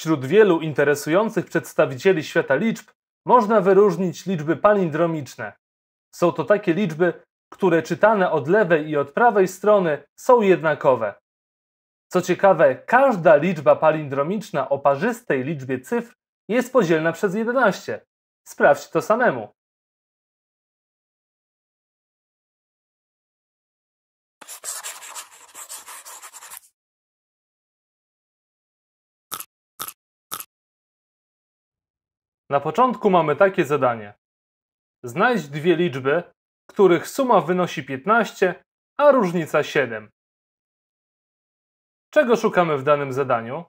Wśród wielu interesujących przedstawicieli świata liczb można wyróżnić liczby palindromiczne. Są to takie liczby, które czytane od lewej i od prawej strony są jednakowe. Co ciekawe, każda liczba palindromiczna o parzystej liczbie cyfr jest podzielna przez 11. Sprawdź to samemu. Na początku mamy takie zadanie. Znajdź dwie liczby, których suma wynosi 15, a różnica 7. Czego szukamy w danym zadaniu?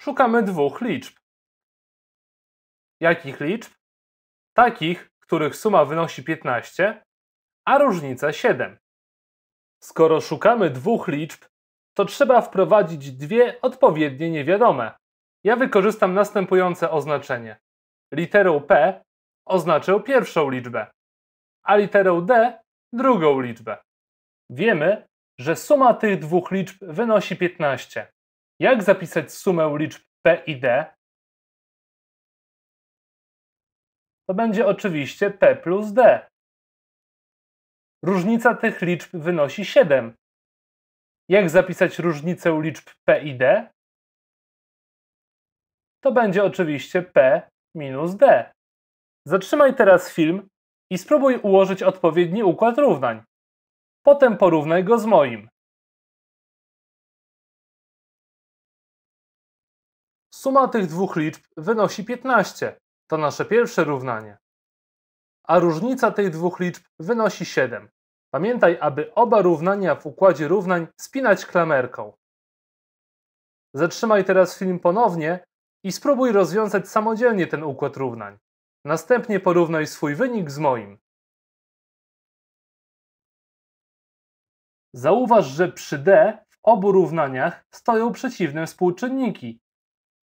Szukamy dwóch liczb. Jakich liczb? Takich, których suma wynosi 15, a różnica 7. Skoro szukamy dwóch liczb, to trzeba wprowadzić dwie odpowiednie niewiadome. Ja wykorzystam następujące oznaczenie. Literą P oznaczę pierwszą liczbę, a literą D drugą liczbę. Wiemy, że suma tych dwóch liczb wynosi 15. Jak zapisać sumę liczb P i D? To będzie oczywiście P plus D. Różnica tych liczb wynosi 7. Jak zapisać różnicę liczb P i D? to będzie oczywiście P minus D. Zatrzymaj teraz film i spróbuj ułożyć odpowiedni układ równań. Potem porównaj go z moim. Suma tych dwóch liczb wynosi 15. To nasze pierwsze równanie. A różnica tych dwóch liczb wynosi 7. Pamiętaj, aby oba równania w układzie równań spinać klamerką. Zatrzymaj teraz film ponownie i spróbuj rozwiązać samodzielnie ten układ równań. Następnie porównaj swój wynik z moim. Zauważ, że przy D w obu równaniach stoją przeciwne współczynniki.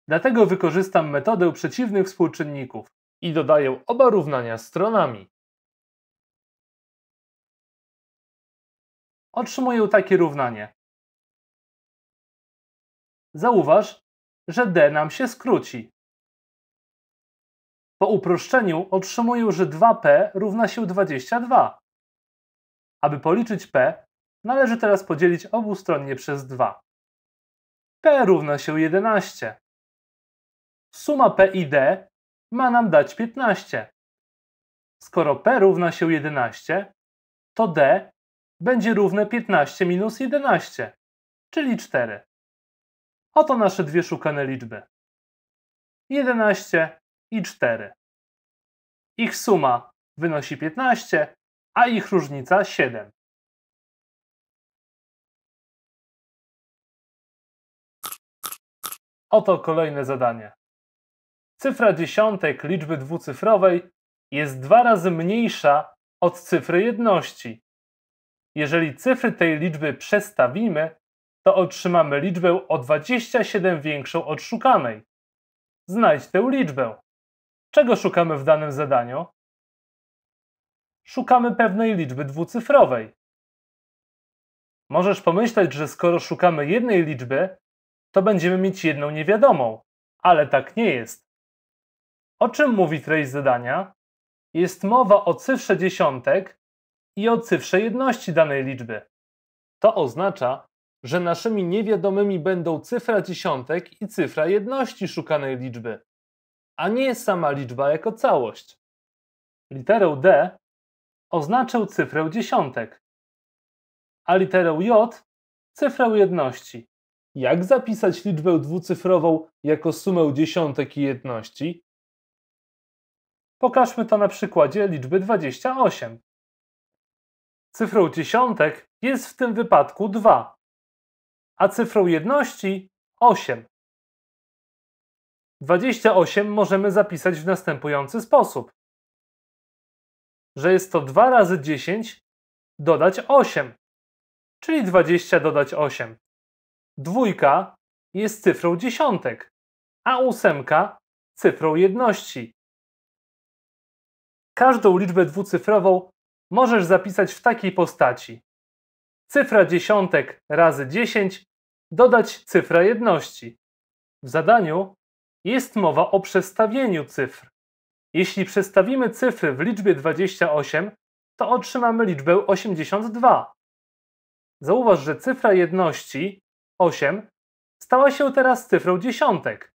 Dlatego wykorzystam metodę przeciwnych współczynników i dodaję oba równania stronami. Otrzymuję takie równanie. Zauważ, że D nam się skróci. Po uproszczeniu otrzymuję, że 2p równa się 22. Aby policzyć p, należy teraz podzielić obustronnie przez 2. p równa się 11. Suma p i d ma nam dać 15. Skoro p równa się 11, to d będzie równe 15 minus 11, czyli 4. Oto nasze dwie szukane liczby. 11 i 4. Ich suma wynosi 15, a ich różnica 7. Oto kolejne zadanie. Cyfra dziesiątek liczby dwucyfrowej jest dwa razy mniejsza od cyfry jedności. Jeżeli cyfry tej liczby przestawimy, to otrzymamy liczbę o 27 większą od szukanej. Znajdź tę liczbę. Czego szukamy w danym zadaniu? Szukamy pewnej liczby dwucyfrowej. Możesz pomyśleć, że skoro szukamy jednej liczby, to będziemy mieć jedną niewiadomą, ale tak nie jest. O czym mówi treść zadania? Jest mowa o cyfrze dziesiątek i o cyfrze jedności danej liczby. To oznacza, że naszymi niewiadomymi będą cyfra dziesiątek i cyfra jedności szukanej liczby, a nie sama liczba jako całość. Literę D oznaczył cyfrę dziesiątek, a literę J cyfrę jedności. Jak zapisać liczbę dwucyfrową jako sumę dziesiątek i jedności? Pokażmy to na przykładzie liczby 28. Cyfrą dziesiątek jest w tym wypadku 2, a cyfrą jedności 8. 28 możemy zapisać w następujący sposób. Że jest to 2 razy 10 dodać 8, czyli 20 dodać 8. Dwójka jest cyfrą dziesiątek, a ósemka cyfrą jedności. Każdą liczbę dwucyfrową możesz zapisać w takiej postaci. Cyfra dziesiątek razy 10 dodać cyfrę jedności. W zadaniu jest mowa o przestawieniu cyfr. Jeśli przestawimy cyfry w liczbie 28, to otrzymamy liczbę 82. Zauważ, że cyfra jedności 8 stała się teraz cyfrą dziesiątek.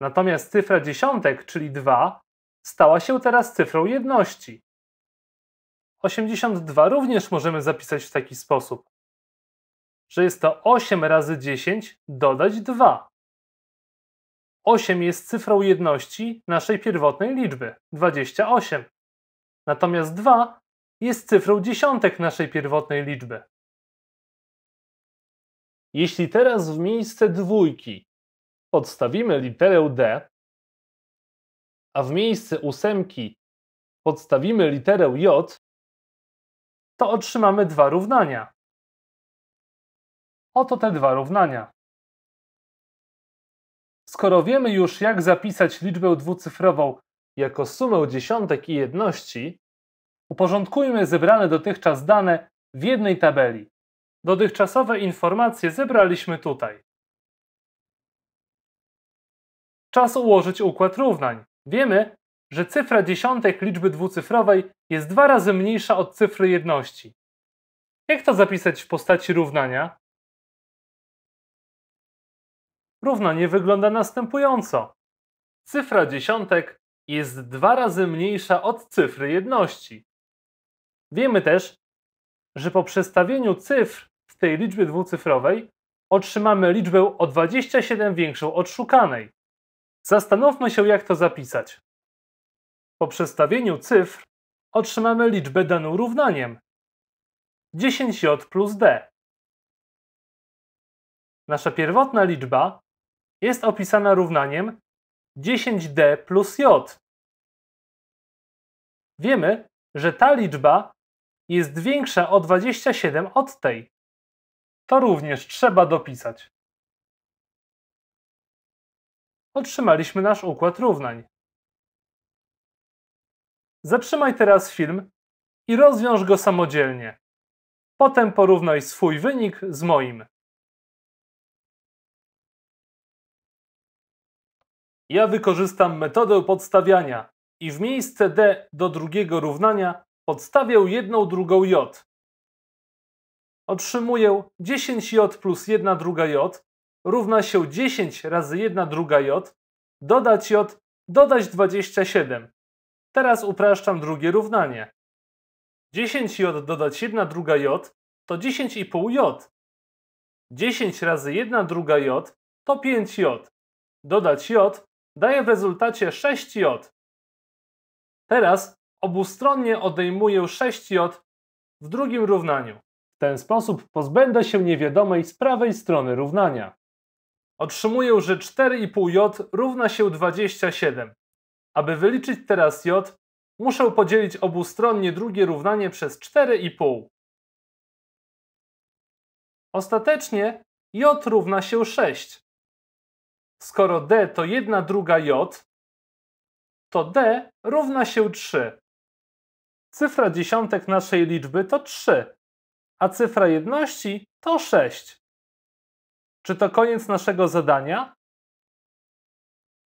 Natomiast cyfra dziesiątek, czyli 2, stała się teraz cyfrą jedności. 82 również możemy zapisać w taki sposób że jest to 8 razy 10 dodać 2. 8 jest cyfrą jedności naszej pierwotnej liczby 28. Natomiast 2 jest cyfrą dziesiątek naszej pierwotnej liczby. Jeśli teraz w miejsce dwójki podstawimy literę D, a w miejsce ósemki podstawimy literę J, to otrzymamy dwa równania. Oto te dwa równania. Skoro wiemy już, jak zapisać liczbę dwucyfrową jako sumę dziesiątek i jedności, uporządkujmy zebrane dotychczas dane w jednej tabeli. Dotychczasowe informacje zebraliśmy tutaj. Czas ułożyć układ równań. Wiemy, że cyfra dziesiątek liczby dwucyfrowej jest dwa razy mniejsza od cyfry jedności. Jak to zapisać w postaci równania? równanie wygląda następująco. Cyfra dziesiątek jest dwa razy mniejsza od cyfry jedności. Wiemy też, że po przestawieniu cyfr w tej liczbie dwucyfrowej otrzymamy liczbę o 27 większą od szukanej. Zastanówmy się, jak to zapisać. Po przestawieniu cyfr otrzymamy liczbę daną równaniem 10j plus d. Nasza pierwotna liczba jest opisana równaniem 10d plus j. Wiemy, że ta liczba jest większa o 27 od tej. To również trzeba dopisać. Otrzymaliśmy nasz układ równań. Zatrzymaj teraz film i rozwiąż go samodzielnie. Potem porównaj swój wynik z moim. ja wykorzystam metodę podstawiania i w miejsce d do drugiego równania podstawię jedną drugą j. Otrzymuję 10j plus 1 druga j równa się 10 razy 1 druga j, dodać j, dodać 27. Teraz upraszczam drugie równanie. 10j dodać 1 druga j to 10,5j. 10 razy 1 druga j to 5j. Dodać j daje w rezultacie 6 J. Teraz obustronnie odejmuję 6 J w drugim równaniu. W ten sposób pozbędę się niewiadomej z prawej strony równania. Otrzymuję, że 4,5J równa się 27. Aby wyliczyć teraz J, muszę podzielić obustronnie drugie równanie przez 4,5. Ostatecznie J równa się 6. Skoro d to 1 druga j, to d równa się 3. Cyfra dziesiątek naszej liczby to 3, a cyfra jedności to 6. Czy to koniec naszego zadania?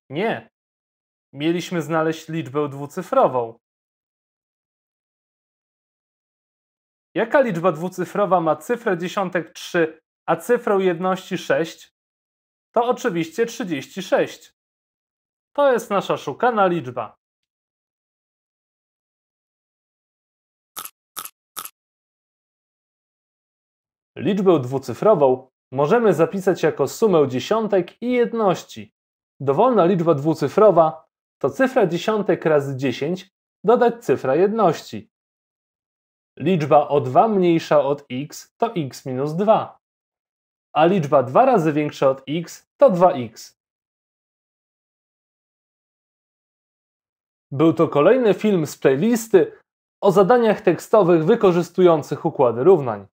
Nie. Mieliśmy znaleźć liczbę dwucyfrową. Jaka liczba dwucyfrowa ma cyfrę dziesiątek 3, a cyfrę jedności 6? to oczywiście 36. To jest nasza szukana liczba. Liczbę dwucyfrową możemy zapisać jako sumę dziesiątek i jedności. Dowolna liczba dwucyfrowa to cyfra dziesiątek razy 10 dodać cyfra jedności. Liczba o 2 mniejsza od x to x minus 2 a liczba dwa razy większa od x to 2x. Był to kolejny film z playlisty o zadaniach tekstowych wykorzystujących układy równań.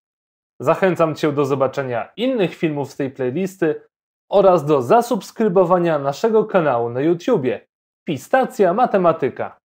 Zachęcam Cię do zobaczenia innych filmów z tej playlisty oraz do zasubskrybowania naszego kanału na YouTubie. Pistacja Matematyka.